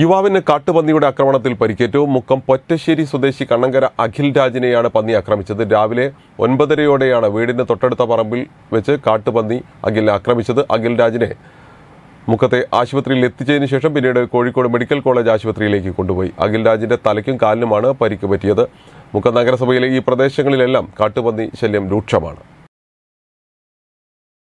യുവാവിന് കാട്ടുപന്നിയുടെ ആക്രമണത്തിൽ പരിക്കേറ്റു മുക്കം പൊറ്റശ്ശേരി സ്വദേശി കണ്ണങ്കര അഖിൽ രാജിനെയാണ് പന്നി ആക്രമിച്ചത് രാവിലെ ഒൻപതരയോടെയാണ് വീടിന്റെ തൊട്ടടുത്ത പറമ്പിൽ വെച്ച് കാട്ടുപന്നി അഖിലിനെ ആക്രമിച്ചത് അഖിൽ രാജിനെ മുക്കത്തെ ആശുപത്രിയിൽ എത്തിച്ചതിന് ശേഷം പിന്നീട് കോഴിക്കോട് മെഡിക്കൽ കോളേജ് ആശുപത്രിയിലേക്ക് കൊണ്ടുപോയി അഖിൽ രാജിന്റെ തലയ്ക്കും കാലിനുമാണ് പരിക്ക് പറ്റിയത് മുക്കം നഗരസഭയിലെ ഈ പ്രദേശങ്ങളിലെല്ലാം കാട്ടുപന്നി ശല്യം രൂക്ഷമാണ്